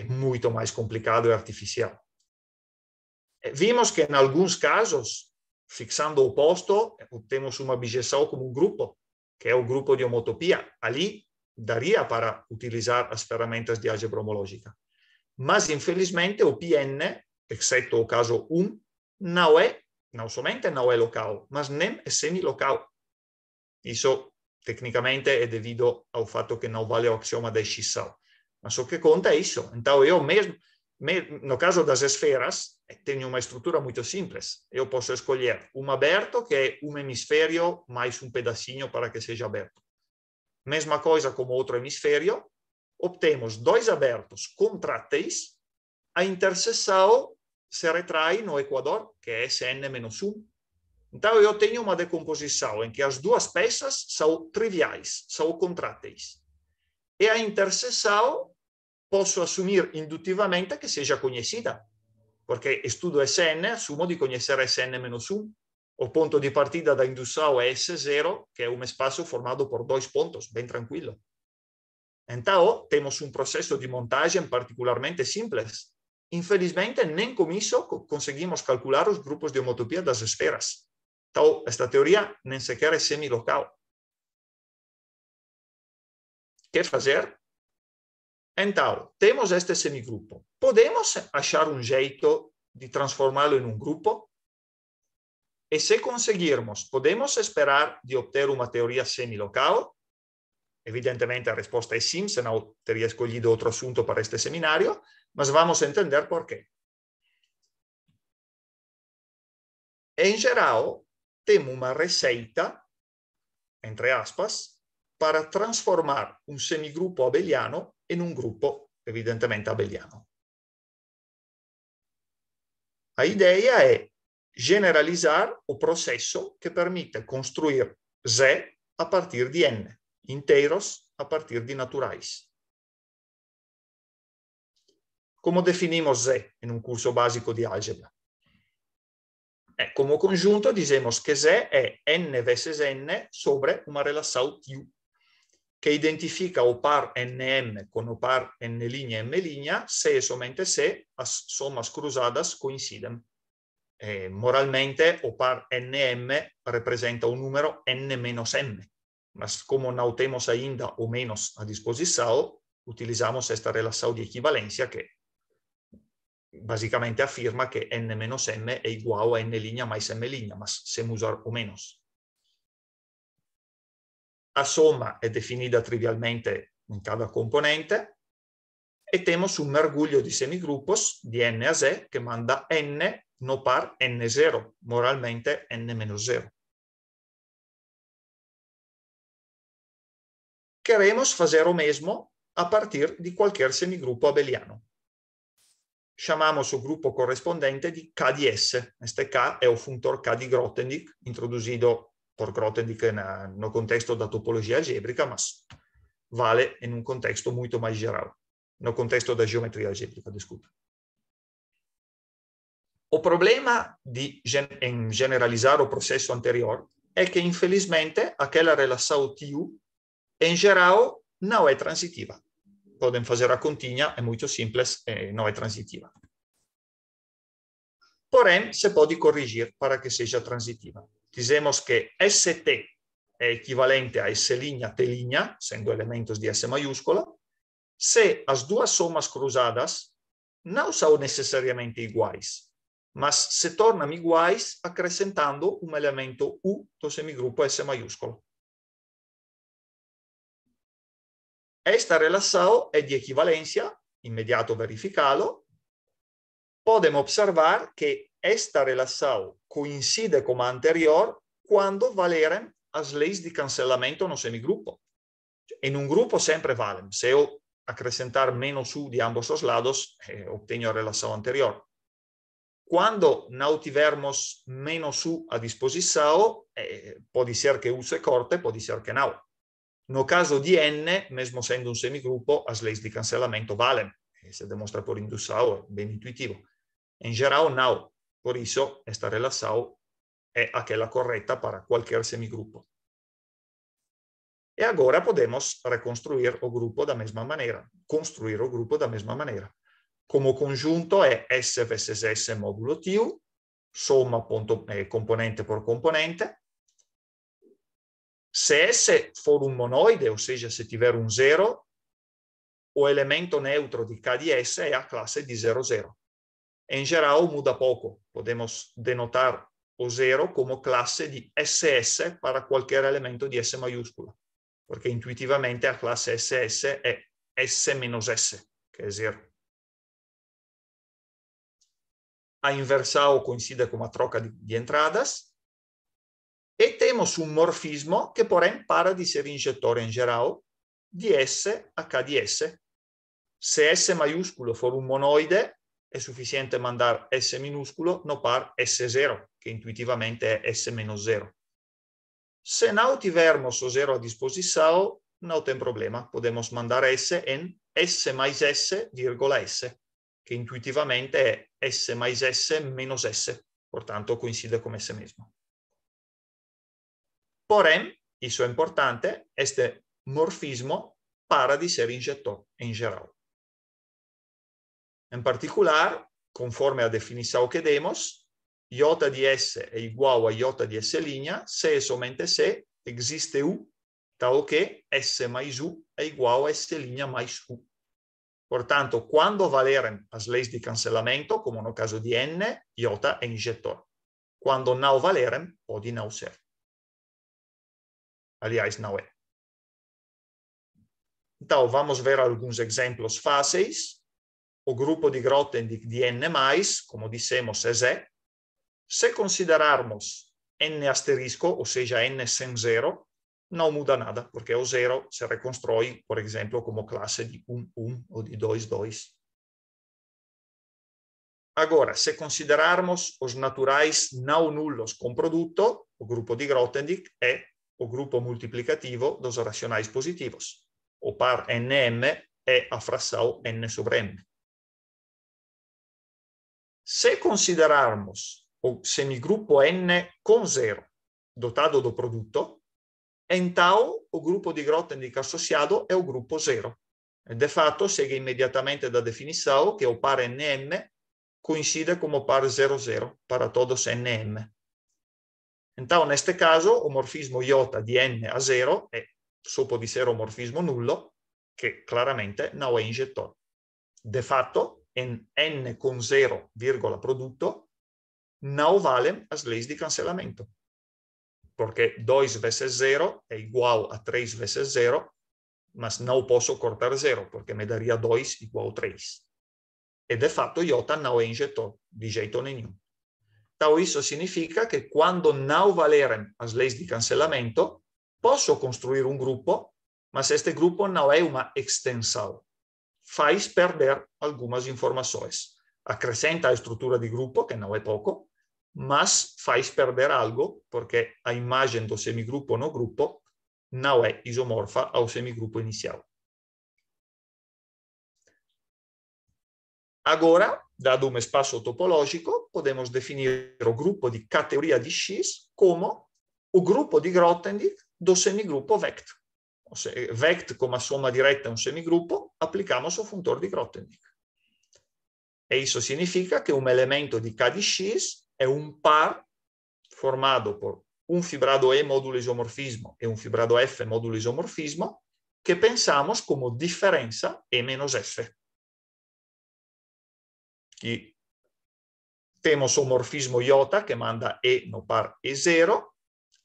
Speaker 1: é muito mais complicado e artificial. Eh, vimos que, em alguns casos, fixando o oposto, temos uma bijeção como um grupo, que é o grupo de homotopia. Ali, daria para utilizar as ferramentas de álgebra homológica. Mas, infelizmente, o PN exceto o caso 1, não é, não somente não é local, mas nem é semi-local Isso, tecnicamente, é devido ao fato que não vale o axioma da excissão. Mas o que conta é isso. Então, eu mesmo, no caso das esferas, eh, tenho uma estrutura muito simples. Eu posso escolher um aberto, que é um hemisfério mais um pedacinho para que seja aberto. Mesma coisa como outro hemisfério, obtemos dois abertos contráteis, a interseção se retrai no Equador, que é SN-1. Então, eu tenho uma decomposição em que as duas peças são triviais, são contráteis. E a interseção posso assumir indutivamente que seja conhecida, porque estudo SN, assumo de conhecer SN-1. O ponto de partida da indução é S0, que é um espaço formado por dois pontos, bem tranquilo. Então, temos um processo de montagem particularmente simples. Infelizmente, nem com isso conseguimos calcular os grupos de homotopia das esferas. Então, esta teoria nem sequer é semilocal. Que fazer? Então, temos este semigrupo. Podemos achar um jeito de transformá-lo em um grupo? E se conseguirmos, podemos esperar de obter uma teoria semilocal? Evidentemente la risposta è sim, se no te escoglido altro assunto per questo seminario, ma vamos a entender por qué. in geral, temos una receita, entre aspas, per trasformare un semigruppo abeliano in un gruppo evidentemente, abeliano. La idea è generalizzare o processo que permite costruire Z a partire di N inteiros a partir di naturais. Come definimos Z in un curso basico di algebra? É, eh, como conjunto, dizemos que Z è n vezes n sopra una relação U, che identifica o par nm con o par n linea m linea se e somente se as sommas cruzadas coincidem. E, eh, moralmente, o par nm rappresenta un numero n m, mas como não temos ainda o meno a disposizione, utilizziamo questa relazione di equivalenza che basicamente afferma che n menos m è uguale a n' linea mais m', ma se usar o meno. La somma è definita trivialmente in cada componente e temos un mergulho di semigrupos di n a z che manda n no par n0, moralmente n menos 0. queremos fazer o mesmo a partir de qualquer semigrupo abeliano. Chamamos o grupo correspondente de K di S. Este K é o funtor K de Grothendieck, introduzido por Grothendieck na, eh, no contexto da topologia algébrica, mas vale em um contexto muito mais geral, no contexto da geometria algébrica, desculpa. O problema di em generalizar o processo anterior è che, infelizmente, aquela relação TU Em geral, não é transitiva. Podem fazer a continha, é muito simples, é, não é transitiva. Porém, se pode corrigir para que seja transitiva. Dizemos que ST é equivalente a S' T', sendo elementos de S maiúscula, se as duas somas cruzadas não são necessariamente iguais, mas se tornam iguais acrescentando um elemento U do semigrupo S maiúsculo. Esta relação è di equivalenza, immediato verificá-lo. Podemos observar que esta relação coincide con a anterior quando valerem as leis di cancellamento no semigruppo. In un gruppo cioè, sempre valem. Se io acrescentar meno su di ambos os lados, eh, obtenho a relação anterior. Quando não tivermos meno su a disposizione, eh, pode ser que u corte, può essere che não. No caso di N, mesmo sendo un semigruppo, a leis di cancellamento valem. Se dimostra por indução, è ben intuitivo. In geral, now, Por isso, esta relação é aquela corretta para qualquer semigruppo. E agora podemos reconstruir o gruppo da mesma maniera, construir o gruppo da mesma maniera. Come conjunto è S versus S modulo TU, somma eh, componente por componente, se S for un monoide, ossia se tiver un 0, o elemento neutro di K di S è a classe di 00. E in geral muda poco. possiamo denotare o 0 come classe di SS per qualche elemento di S maiuscola, perché intuitivamente a classe SS è S-S, che è 0. A inversao coincide con la troca di, di entradas, e temo su un morfismo che porém para de ser injetor in geral di S a K di S. Se S maiuscolo for un monoide, è sufficiente mandare S minuscolo no par S0, che intuitivamente è S-0. Se não tivermos o 0 a disposizione, non c'è problema, podemos mandare S in S mais S, virgola S, che intuitivamente è S mais S meno S, portanto coincide con S mesmo. Porém, isso é importante, este morfismo para de ser injetor em geral. Em particular, conforme a definição que demos, iota de S é igual a iota de S', se e somente se existe U, tal que S mais U é igual a S' mais U. Portanto, quando valerem as leis de cancelamento, como no caso di N, iota é injetor. Quando não valerem, pode não ser. Aliás, não é. Então, vamos ver alguns exemplos fáceis. O grupo de Grothendieck de, de n+, como dissemos, é Z. Se considerarmos n asterisco, ou seja, n sem zero, não muda nada, porque o zero se reconstrói, por exemplo, como classe de 1, 1 ou de 2, 2. Agora, se considerarmos os naturais não nulos com produto, o grupo de Grothendieck é o gruppo moltiplicativo dos rationais positivos. O par nm è a fração n sobre m. Se considerarmos o semigrupo n con 0 dotato do prodotto, produto, então o gruppo di de Grothendieck associado é o grupo zero. De fatto segue immediatamente da definição che o par nm coincide como par 00 para todos nm. Então neste caso, o morfismo iota di n a 0 è sopra di 0 morfismo nullo, che chiaramente non è ingettore. De fatto, in n con 0, virgola prodotto, non vale as leis di cancellamento. Perché 2 vs 0 è uguale a 3 vs 0, ma non posso cortare 0 perché mi daria 2 uguale a 3. E de fatto, iota non è ingettore, di jeito nenhum. Então, isso significa que quando não valerem as leis de cancelamento, posso construir um grupo, mas este grupo não é uma extensão. Faz perder algumas informações. Acrescenta a estrutura de grupo, que não é pouco, mas faz perder algo, porque a imagem do semigrupo no grupo não é isomorfa ao semigrupo inicial. Agora, dato un espaço topológico, podemos definire o gruppo di categoria di X come o gruppo di Grothendieck do semigruppo VECT. Seja, VECT, come somma diretta è un semigruppo, semigrupo, aplicamos o funtor de Grothendieck. E isso significa che un elemento di K di X è un par formato por un fibrado E modulo isomorfismo e un fibrado F modulo isomorfismo, che pensiamo come differenza E menos F. que temos o morfismo iota que manda E no par e zero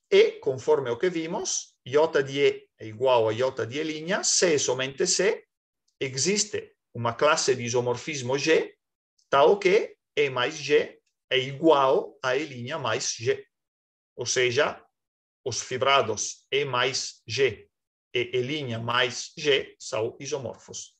Speaker 1: e conforme o que vimos, iota de E é igual a iota de E' se e é somente se existe uma classe de isomorfismo G, tal que E mais G é igual a E' mais G. Ou seja, os fibrados E mais G e E' mais G são isomorfos.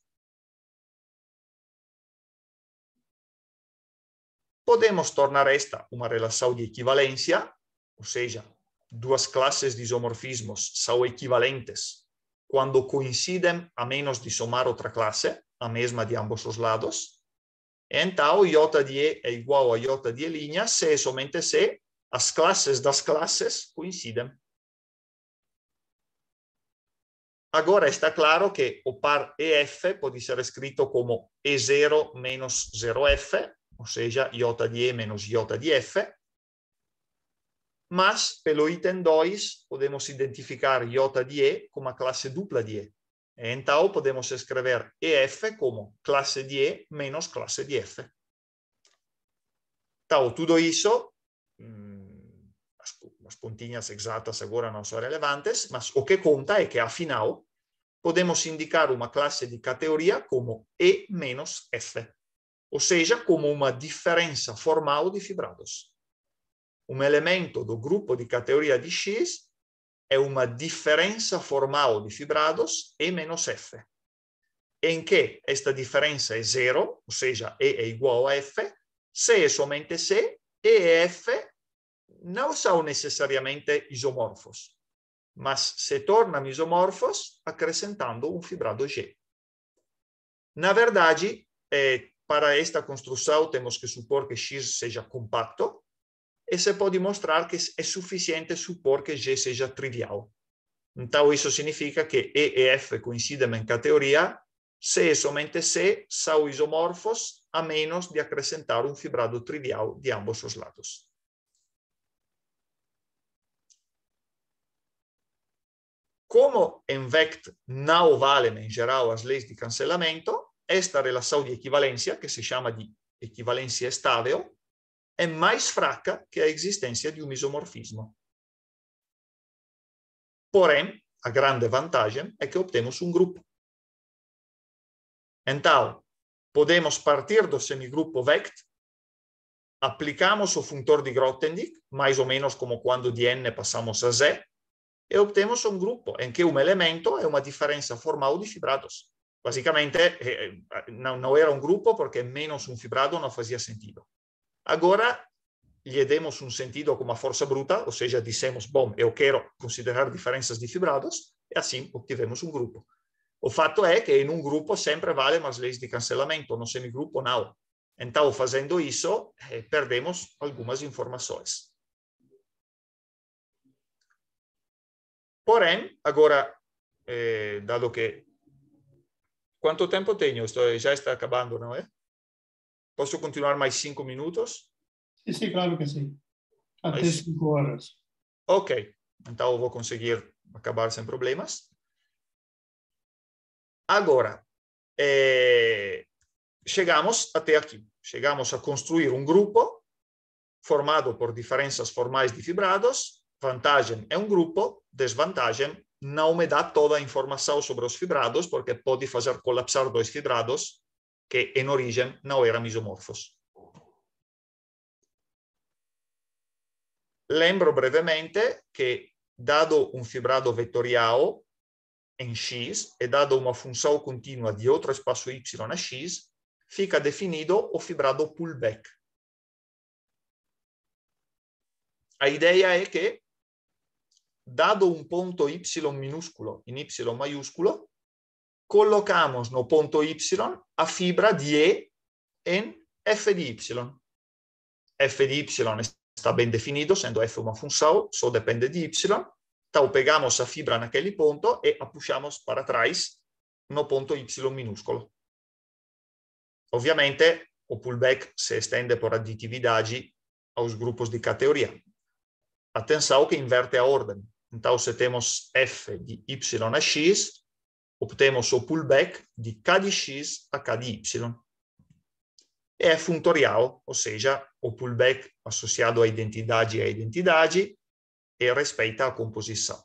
Speaker 1: podemos tornar esta uma relação de equivalência, ou seja, duas classes de isomorfismos são equivalentes quando coincidem, a menos de somar outra classe, a mesma de ambos os lados. Então, J de E é igual a J de E' se e somente se as classes das classes coincidem. Agora está claro que o par EF pode ser escrito como E0 menos 0F, ou seja, j di E menos j di F, mas pelo item 2 podemos identificar j di E como classe dupla di E. E in então podemos escrever EF como classe di E menos classe di F. Então, tutto isso, le mm, puntine exatas agora non sono relevanti, ma o che conta è é que, afinal, podemos indicare una classe di categoria come E-F. ou seja, como uma diferença formal de fibrados. Um elemento do grupo de categoria de X é uma diferença formal de fibrados E menos F, em que esta diferença é zero, ou seja, E é igual a F, se e é somente se E e F não são necessariamente isomorfos, mas se tornam isomorfos acrescentando um fibrado G. Na verdade, é, para esta construção temos que supor que X seja compacto, e se pode mostrar que é suficiente supor que G seja trivial. Então, isso significa que E e F coincidem em categoria se e é somente se são isomorfos, a menos de acrescentar um fibrado trivial de ambos os lados. Como em VECT não valem, em geral, as leis de cancelamento, esta relação de equivalência, que se chama de equivalência estável, é mais fraca que a existência de um isomorfismo. Porém, a grande vantagem é que obtemos um grupo. Então, podemos partir do semigrupo vect, aplicamos o funtor de Grothendieck, mais ou menos como quando de n passamos a z, e obtemos um grupo em que um elemento é uma diferença formal de fibrados. Basicamente, eh, eh, não, era um grupo porque menos um fibrado não fazia sentido. Agora, lhe demos um sentido como a força bruta, ou seja, dissemos, bom, eu quero considerar diferenças de fibrados, e assim obtivemos um grupo. O fato é que em um grupo sempre vale as leis de cancelamento, no semigrupo não. Então, fazendo isso, eh, perdemos algumas informações. Porém, agora, eh, dado que Quanto tempo tenho? Estou, já está acabando, não é? Posso continuar mais cinco minutos? Sim, sim claro que sim. Até mais... cinco horas. Ok, então eu vou conseguir acabar sem problemas. Agora, é... Eh, chegamos até aqui. Chegamos a construir um grupo formado por diferenças formais de fibrados. Vantagem é um grupo, desvantagem não me dá toda a informação sobre os fibrados, porque pode fazer colapsar dois fibrados que, em origem, não eram isomorfos. Lembro brevemente que, dado um fibrado vetorial em x e dado uma função contínua de outro espaço y a x, fica definido o fibrado pullback. A ideia é que dado un punto y minúsculo en y mayúsculo, colocamos no punto y a fibra de e en f di y. f di y está bien definido, siendo f una función, solo depende de y. Tau pegamos a fibra en aquel punto y apuchamos para atrás no punto y minúsculo. Ovviamente o pullback se estende por aditividade aos grupos de categoria. Atenção que inverte a ordem. Então, se temos f de y a x, obtemos o pullback de k de x a k de y. E é funtorial, ou seja, o pullback associado à identidade e à identidade e respeita a composição.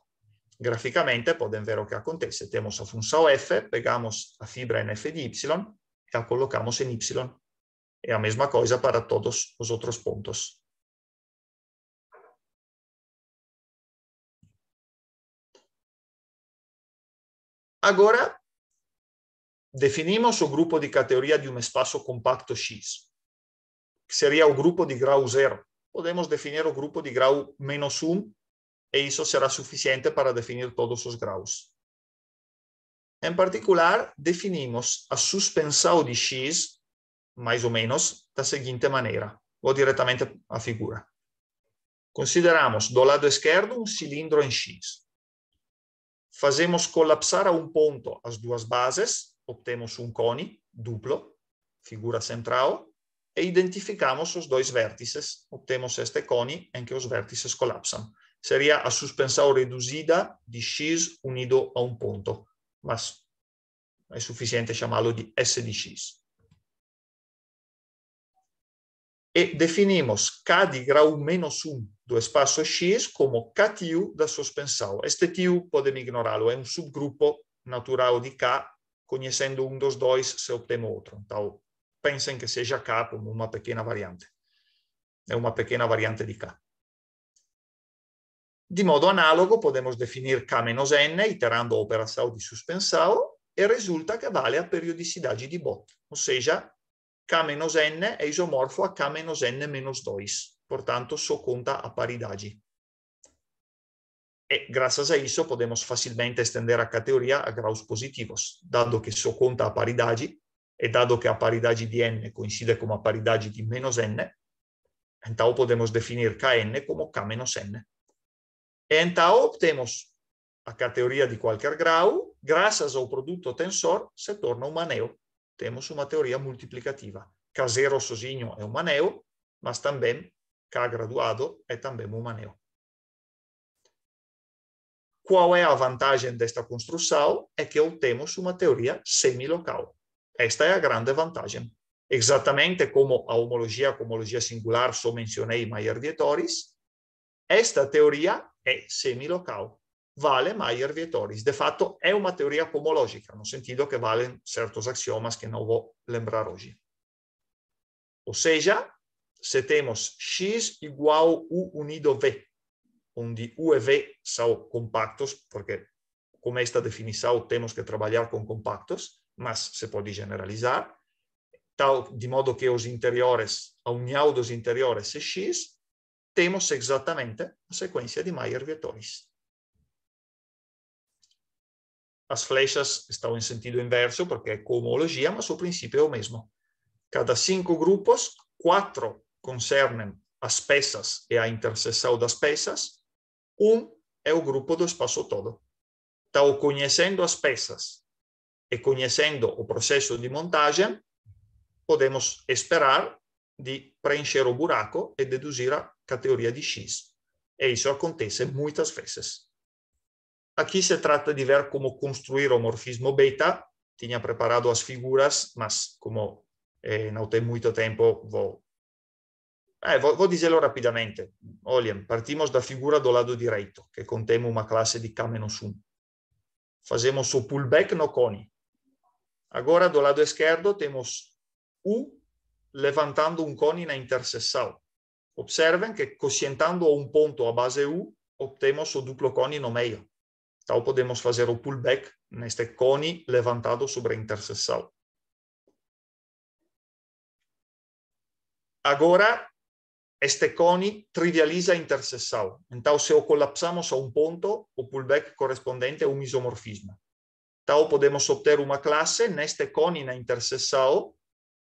Speaker 1: Graficamente, podem ver o que acontece. Temos a função f, pegamos a fibra f de y e a colocamos em y. É a mesma coisa para todos os outros pontos. Agora, definimos o grupo de categoria de um espaço compacto X, que seria o grupo de grau zero. Podemos definir o grupo de grau menos um, e isso será suficiente para definir todos os graus. Em particular, definimos a suspensão de X, mais ou menos, da seguinte maneira, ou diretamente à figura. Consideramos do lado esquerdo um cilindro em X, fazemos colapsar a un ponto as duas bases, obtemos un cone duplo, figura central, e identificamos os dois vértices, obtemos este cone em que os vértices colapsam. Seria a suspensão reduzida de x unido a um ponto, mas é suficiente chamá-lo de S de x. E definimos k de grau menos 1 do espaço X como k da suspensão. Este tio podem ignorá-lo, é um subgrupo natural de K, conhecendo um dos dois se obtém outro. Então, pensem que seja K como uma pequena variante. É uma pequena variante de K. De modo análogo, podemos definir K-N menos iterando a operação de suspensão e resulta que vale a periodicidade de Bott, ou seja, K-N menos é isomorfo a K-N-2. menos menos portanto só conta a paridade. E graças a isso podemos facilmente estender a categoria a graus positivos, dado que só conta a paridade e dado que a paridade de n coincide com a paridade de menos n, então podemos definir Kn como K menos n. E então obtemos a categoria de qualquer grau, graças ao produto tensor, se torna um anel. Temos uma teoria multiplicativa. casero sozinho é um anel, mas também cá graduado, é também um anel. Qual é a vantagem desta construção? É que obtemos uma teoria semilocal. Esta é a grande vantagem. Exatamente como a homologia, a homologia singular, só mencionei Maier Vietoris, esta teoria é semilocal. Vale Maier Vietoris. De fato, é uma teoria homológica, no sentido que valem certos axiomas que não vou lembrar hoje. Ou seja, se temos x igual u unido v, onde u e v são compactos, porque com esta definição temos que trabalhar com compactos, mas se pode generalizar, tal, de modo que os interiores, a união dos interiores é x, temos exatamente a sequência de mayer vietoris As flechas estão em sentido inverso, porque é com homologia, mas o princípio é o mesmo. Cada cinco grupos, quatro concernem as peças e a interseção das peças. Um é o grupo do espaço todo. Então, conhecendo as peças e conhecendo o processo de montagem, podemos esperar de preencher o buraco e deduzir a categoria de X. E isso acontece muitas vezes. Aqui se trata de ver como construir o morfismo beta. Tinha preparado as figuras, mas como eh, não tem muito tempo, vou Eh, vou, vou dizerlo rapidamente. Olhem, partimos da figura do lado direito, che contiene una classe di K 1. Facciamo o pullback no coni. Agora, do lado esquerdo, temos U levantando un coni na interseção. Observem che cosientando un um ponto a base U, obtemos o duplo coni no meio. Então, podemos fazer o pullback neste coni levantado sobre a interseção. Agora, este cone trivializa a interseção. Então, se o colapsamos a um ponto, o pullback correspondente é um isomorfismo. Então, podemos obter uma classe neste cone na interseção,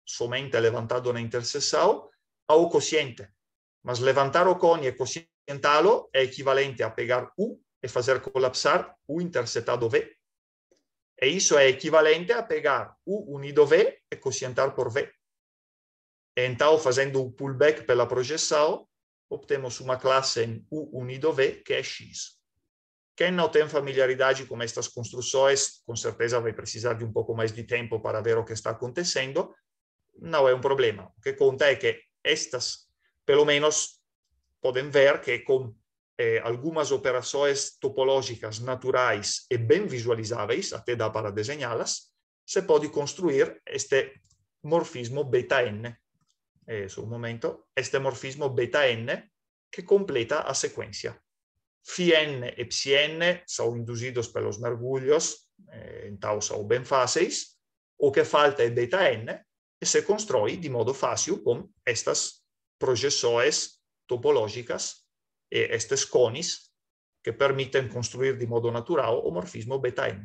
Speaker 1: somente levantado na interseção, ao cociente. Mas levantar o cone e cocientá lo é equivalente a pegar U e fazer colapsar U intersetado V. E isso é equivalente a pegar U unido V e cocientar por V. Então, fazendo o pullback pela projeção, obtemos uma classe em U unido V, que é X. Quem não tem familiaridade com estas construções, com certeza vai precisar de um pouco mais de tempo para ver o que está acontecendo. Não é um problema. O que conta é que estas, pelo menos, podem ver que com eh, algumas operações topológicas naturais e bem visualizáveis, até dá para desenhá-las, se pode construir este morfismo beta n eh, su un momento, este morfismo beta n que completa a secuencia. Phi n e psi n são induzidos pelos mergulhos, eh, então são bem fáceis. O que falta é beta n e se constrói de modo fácil com estas projeções topológicas e estes cones que permitem construir de modo natural o morfismo beta n.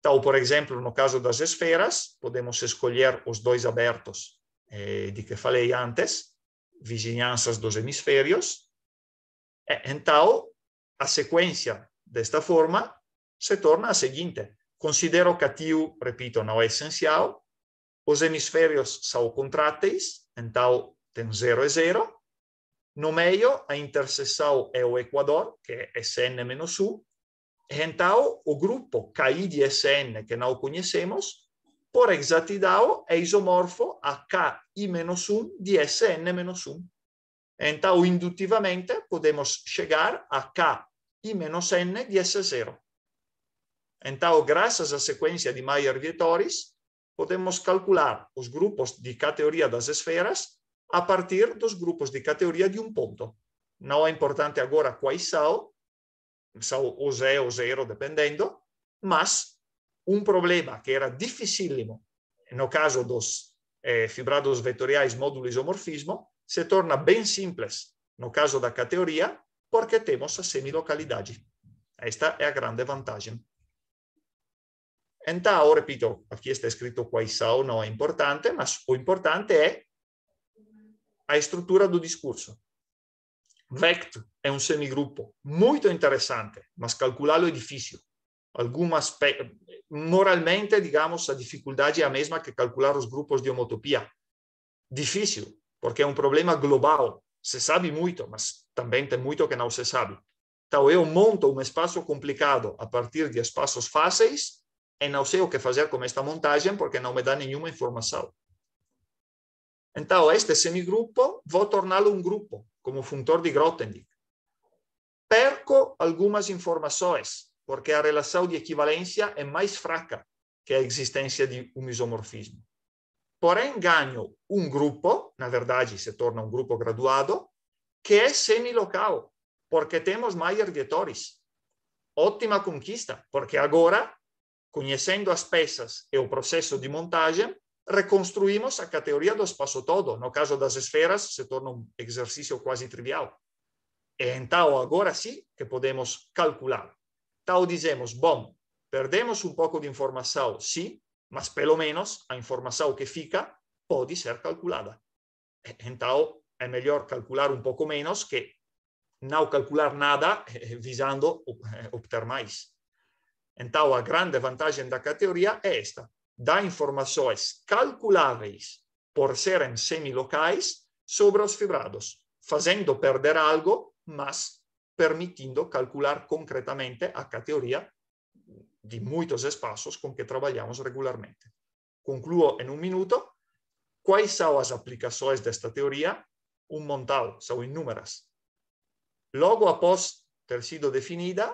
Speaker 1: Então, por exemplo, no caso das esferas, podemos escolher os dois abertos eh, de que falei antes, vizinhanças dos hemisférios. Então, a sequência desta forma se torna a seguinte. Considero cativo, repito, não é essencial. Os hemisférios são contráteis, então tem zero e zero. No meio, a interseção é o Equador, que é SN-U. menos Então, o grupo KI de SN, que não conhecemos, por exatidão, é isomorfo a Ki-1 de Sn-1. Então, indutivamente, podemos chegar a Ki-N de S0. Então, graças à sequência de Mayer-Vietoris, podemos calcular os grupos de categoria das esferas a partir dos grupos de categoria de um ponto. Não é importante agora quais são, são o ou zero, dependendo, mas um problema que era dificílimo, no caso dos eh, fibrados vetoriais módulo isomorfismo, se torna bem simples no caso da categoria, porque temos a semilocalidade. Esta é a grande vantagem. Então, repito, aqui está escrito quais são, não é importante, mas o importante é a estrutura do discurso. VECT é um semigrupo muito interessante, mas calculá-lo é difícil algumas aspecto. Moralmente, digamos, a dificuldade é a mesma que calcular os grupos de homotopia. Difícil, porque é um problema global. Se sabe muito, mas também tem muito que não se sabe. Então, eu monto um espaço complicado a partir de espaços fáceis e não sei o que fazer com esta montagem porque não me dá nenhuma informação. Então, este semigrupo vou torná-lo um grupo, como funtor de Grothendieck. Perco algumas informações, porque a relação de equivalência é mais fraca que a existência de um isomorfismo. Porém, ganho um grupo, na verdade, se torna um grupo graduado, que é semilocal, porque temos mais erguetores. Ótima conquista, porque agora, conhecendo as peças e o processo de montagem, reconstruímos a categoria do espaço todo. No caso das esferas, se torna um exercício quase trivial. E então, agora sim que podemos calcular. Então dizemos, bom, perdemos um pouco de informação, sim, mas pelo menos a informação que fica pode ser calculada. Então é melhor calcular um pouco menos que não calcular nada eh, visando eh, obter mais. Então a grande vantagem da categoria é esta, dá informações calculáveis por serem semilocais sobre os fibrados, fazendo perder algo, mas permitindo calcular concretamente a categoria de muitos espaços com que trabalhamos regularmente. Concluo em um minuto. Quais são as aplicações desta teoria? Um montão, são inúmeras. Logo após ter sido definida,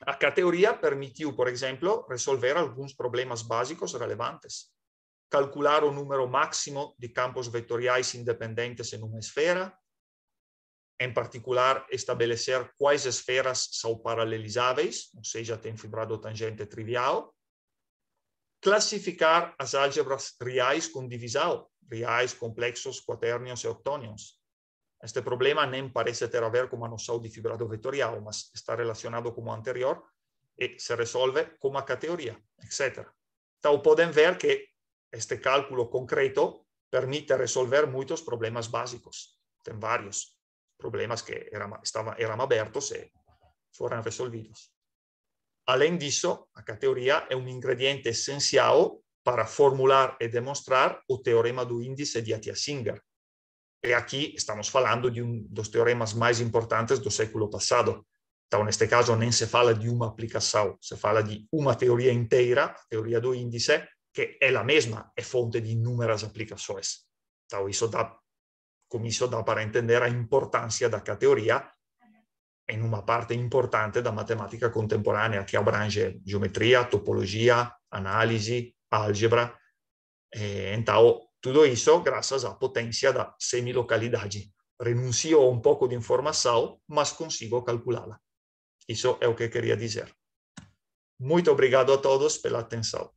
Speaker 1: a categoria permitiu, por exemplo, resolver alguns problemas básicos relevantes. Calcular o número máximo de campos vetoriais independentes em uma esfera, em particular, estabelecer quais esferas são paralelizáveis, ou seja, tem fibrado tangente trivial, classificar as álgebras reais com divisão, reais, complexos, quaternions e octonions. Este problema nem parece ter a ver com a noção de fibrado vetorial, mas está relacionado com o anterior e se resolve com a categoria, etc. Então, podem ver que este cálculo concreto permite resolver muitos problemas básicos. Tem vários problemas que eram, estaban, eran abiertos y eh, fueron resolvidos. Além disso, a categoria é um ingrediente essencial para formular e demonstrar o teorema do índice de Atiyah-Singer. E aqui estamos falando de um dos teoremas mais importantes do século passado. Então, neste caso, nem se fala de uma aplicação, se fala de uma teoria inteira, a teoria do índice, que é a mesma, é fonte de inúmeras aplicações. Então, isso dá com isso dá para entender a importância da categoria em uma parte importante da matemática contemporânea, que abrange geometria, topologia, análise, álgebra. Então, tudo isso graças à potência da semilocalidade. Renuncio a um pouco de informação, mas consigo calculá-la. Isso é o que queria dizer. Muito obrigado a todos pela atenção.